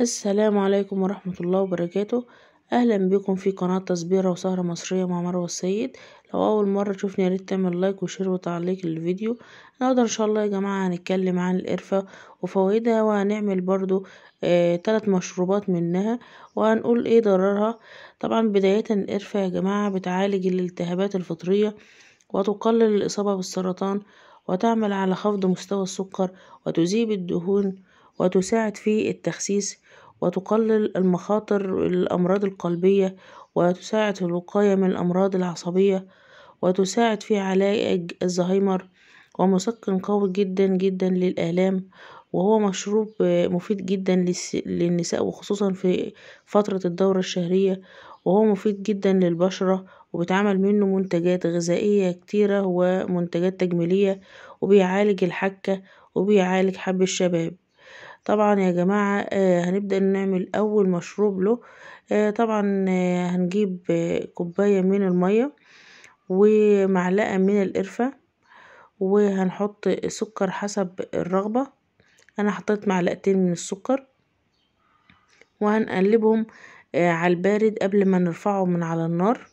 السلام عليكم ورحمة الله وبركاته اهلا بكم في قناة تصبيرة وسهرة مصرية مع مروة السيد لو اول مرة تشوفني ياريت تعمل لايك وشير وتعليق للفيديو النهاردة ان شاء الله يا جماعة هنتكلم عن القرفة وفوائدها وهنعمل برضو آه تلات مشروبات منها وهنقول ايه ضررها طبعا بداية القرفة يا جماعة بتعالج الالتهابات الفطرية وتقلل الاصابة بالسرطان وتعمل على خفض مستوى السكر وتذيب الدهون وتساعد في التخسيس وتقلل المخاطر الأمراض القلبية وتساعد في الوقاية من الأمراض العصبية وتساعد في علاج الزهايمر ومسكن قوي جدا جدا للآلام وهو مشروب مفيد جدا للنساء وخصوصا في فترة الدورة الشهرية وهو مفيد جدا للبشرة وبيتعمل منه منتجات غذائية كتيرة ومنتجات تجميلية وبيعالج الحكة وبيعالج حب الشباب طبعا يا جماعة آه، هنبدأ نعمل أول مشروب له آه، طبعا آه، هنجيب كوباية من المية ومعلقة من القرفة وهنحط سكر حسب الرغبة أنا حطيت معلقتين من السكر وهنقلبهم على البارد قبل ما نرفعه من على النار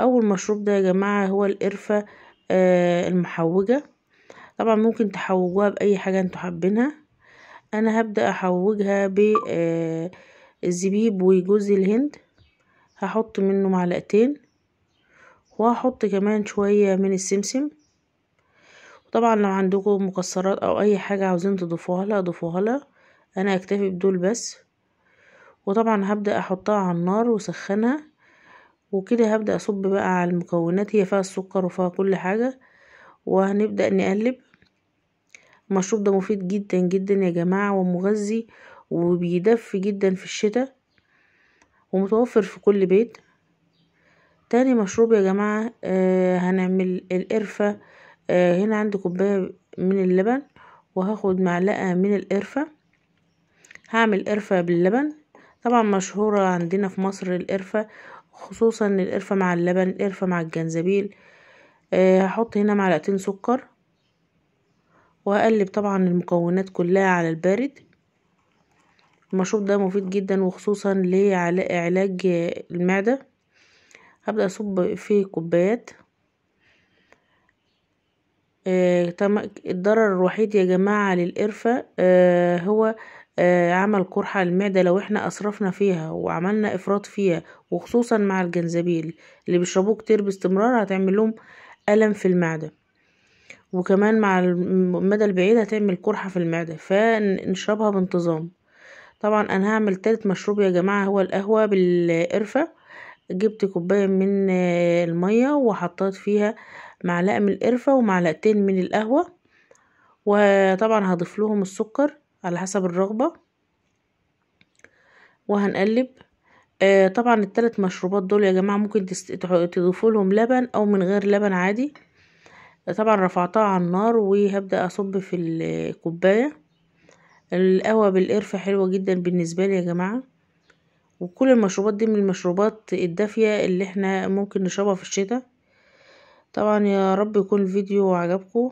أول مشروب ده يا جماعة هو القرفة المحوجة طبعا ممكن تحوجوها بأي حاجة انتوا حابينها انا هبدأ احوجها بالزبيب آه، وجوز الهند هحط منه معلقتين وهحط كمان شوية من السمسم طبعا لو عندكم مكسرات او اي حاجة عاوزين تضيفوها لها ضيفوها لها انا اكتفي بدول بس وطبعا هبدأ احطها على النار واسخنها وكده هبدأ اصب بقى على المكونات هي فيها السكر وفيها كل حاجة وهنبدأ نقلب المشروب ده مفيد جدا جدا يا جماعة ومغذي وبيدفي جدا في الشتاء ومتوفر في كل بيت تاني مشروب يا جماعة آه، هنعمل القرفة آه، هنا عندي كوباية من اللبن وهاخد معلقة من القرفة هعمل قرفة باللبن طبعا مشهورة عندنا في مصر القرفة خصوصا القرفة مع اللبن القرفة مع الجنزبيل آه، هحط هنا معلقتين سكر وهقلب طبعا المكونات كلها على البارد المشروب ده مفيد جدا وخصوصا لعلاج المعدة هبدأ اصب فيه كوبايات آه، الضرر الوحيد يا جماعة للقرفة آه، هو آه، عمل قرحة المعدة لو احنا اسرفنا فيها وعملنا افراط فيها وخصوصا مع الجنزبيل اللي بيشربوه كتير باستمرار هتعمل لهم الم في المعده وكمان مع المدى البعيد هتعمل قرحة في المعدة فنشربها بانتظام طبعا انا هعمل تالت مشروب يا جماعة هو القهوة بالقرفة جبت كوباية من المية وحطيت فيها معلقة من القرفة ومعلقتين من القهوة وطبعا هضيف لهم السكر على حسب الرغبة وهنقلب آه طبعا التلات مشروبات دول يا جماعة ممكن تضيفوا لهم لبن او من غير لبن عادي طبعا رفعتها على النار وهبدأ اصب في الكوباية القهوة بالقرفة حلوة جدا بالنسبة لي يا جماعة وكل المشروبات دي من المشروبات الدافية اللي احنا ممكن نشربها في الشتاء طبعا يا رب يكون الفيديو عجبكم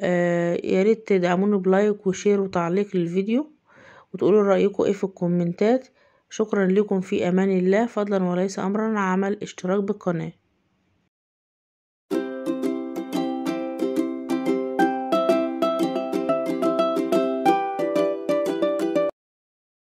آه يا ريت تدعموني بلايك وشير وتعليق للفيديو وتقولوا رأيكم ايه في الكومنتات شكرا لكم في امان الله فضلا وليس امرا عمل اشتراك بالقناه